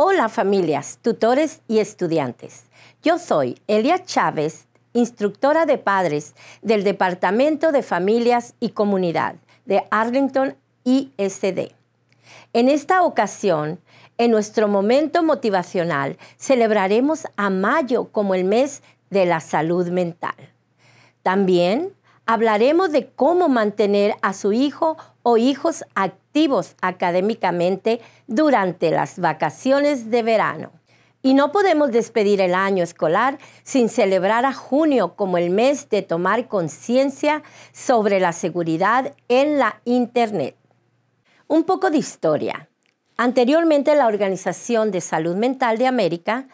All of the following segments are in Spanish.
Hola familias, tutores y estudiantes. Yo soy Elia Chávez, instructora de padres del Departamento de Familias y Comunidad de Arlington ISD. En esta ocasión, en nuestro momento motivacional, celebraremos a mayo como el mes de la salud mental. También hablaremos de cómo mantener a su hijo o hijos activos académicamente durante las vacaciones de verano. Y no podemos despedir el año escolar sin celebrar a junio como el mes de tomar conciencia sobre la seguridad en la Internet. Un poco de historia. Anteriormente la Organización de Salud Mental de América,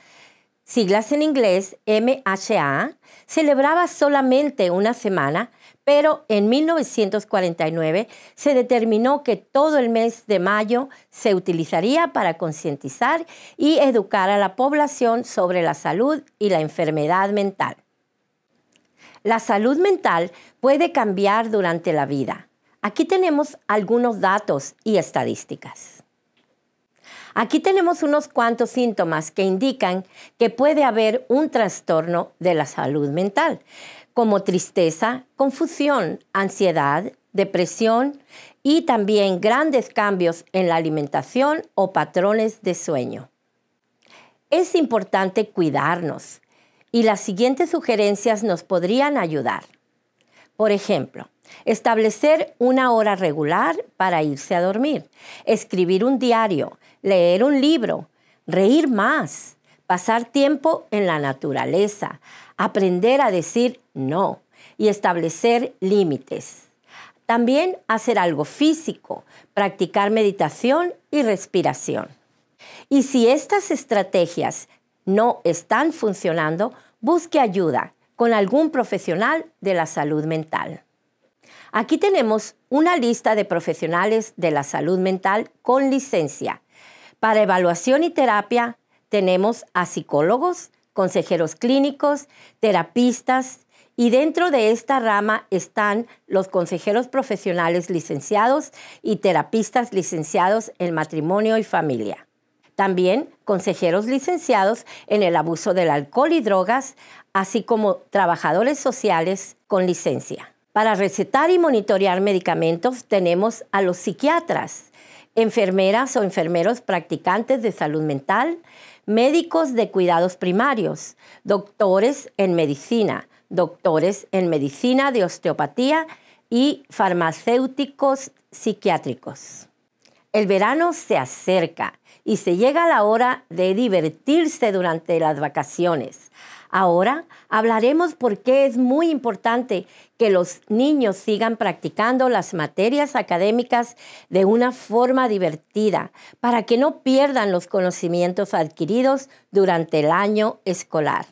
siglas en inglés MHA, celebraba solamente una semana pero en 1949 se determinó que todo el mes de mayo se utilizaría para concientizar y educar a la población sobre la salud y la enfermedad mental. La salud mental puede cambiar durante la vida. Aquí tenemos algunos datos y estadísticas. Aquí tenemos unos cuantos síntomas que indican que puede haber un trastorno de la salud mental como tristeza, confusión, ansiedad, depresión y también grandes cambios en la alimentación o patrones de sueño. Es importante cuidarnos y las siguientes sugerencias nos podrían ayudar. Por ejemplo, establecer una hora regular para irse a dormir, escribir un diario, leer un libro, reír más, pasar tiempo en la naturaleza, aprender a decir no y establecer límites. También hacer algo físico, practicar meditación y respiración. Y si estas estrategias no están funcionando, busque ayuda con algún profesional de la salud mental. Aquí tenemos una lista de profesionales de la salud mental con licencia para evaluación y terapia tenemos a psicólogos, consejeros clínicos, terapistas, y dentro de esta rama están los consejeros profesionales licenciados y terapistas licenciados en matrimonio y familia. También consejeros licenciados en el abuso del alcohol y drogas, así como trabajadores sociales con licencia. Para recetar y monitorear medicamentos tenemos a los psiquiatras, enfermeras o enfermeros practicantes de salud mental, médicos de cuidados primarios, doctores en medicina, doctores en medicina de osteopatía y farmacéuticos psiquiátricos. El verano se acerca y se llega la hora de divertirse durante las vacaciones. Ahora hablaremos por qué es muy importante que los niños sigan practicando las materias académicas de una forma divertida para que no pierdan los conocimientos adquiridos durante el año escolar.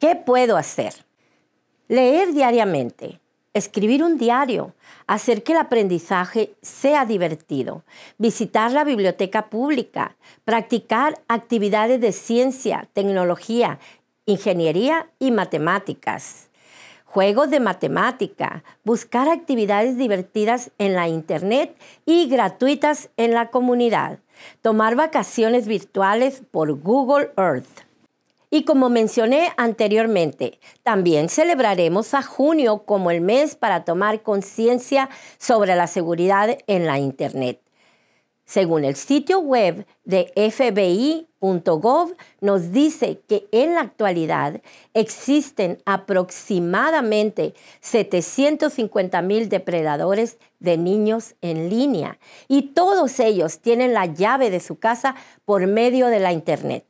¿Qué puedo hacer? Leer diariamente, escribir un diario, hacer que el aprendizaje sea divertido, visitar la biblioteca pública, practicar actividades de ciencia, tecnología ingeniería y matemáticas, juegos de matemática, buscar actividades divertidas en la internet y gratuitas en la comunidad, tomar vacaciones virtuales por Google Earth. Y como mencioné anteriormente, también celebraremos a junio como el mes para tomar conciencia sobre la seguridad en la Internet. Según el sitio web de fbi.gov, nos dice que en la actualidad existen aproximadamente 750 mil depredadores de niños en línea y todos ellos tienen la llave de su casa por medio de la Internet.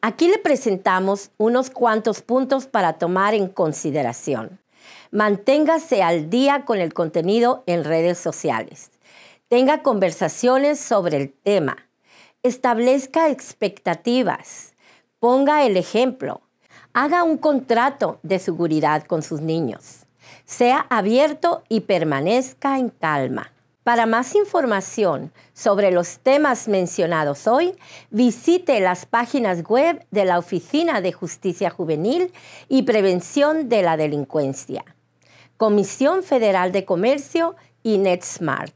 Aquí le presentamos unos cuantos puntos para tomar en consideración. Manténgase al día con el contenido en redes sociales Tenga conversaciones sobre el tema. Establezca expectativas. Ponga el ejemplo. Haga un contrato de seguridad con sus niños. Sea abierto y permanezca en calma. Para más información sobre los temas mencionados hoy, visite las páginas web de la Oficina de Justicia Juvenil y Prevención de la Delincuencia, Comisión Federal de Comercio y NetSmart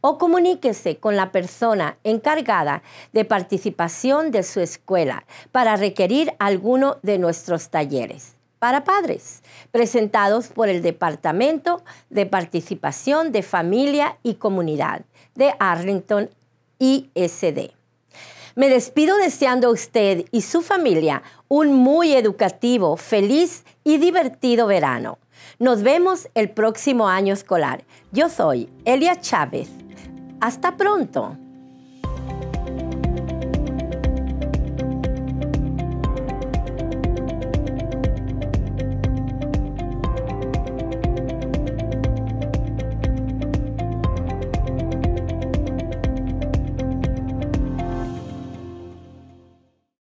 o comuníquese con la persona encargada de participación de su escuela para requerir alguno de nuestros talleres para padres, presentados por el Departamento de Participación de Familia y Comunidad de Arlington ISD. Me despido deseando a usted y su familia un muy educativo, feliz y divertido verano. Nos vemos el próximo año escolar. Yo soy Elia Chávez. Hasta pronto.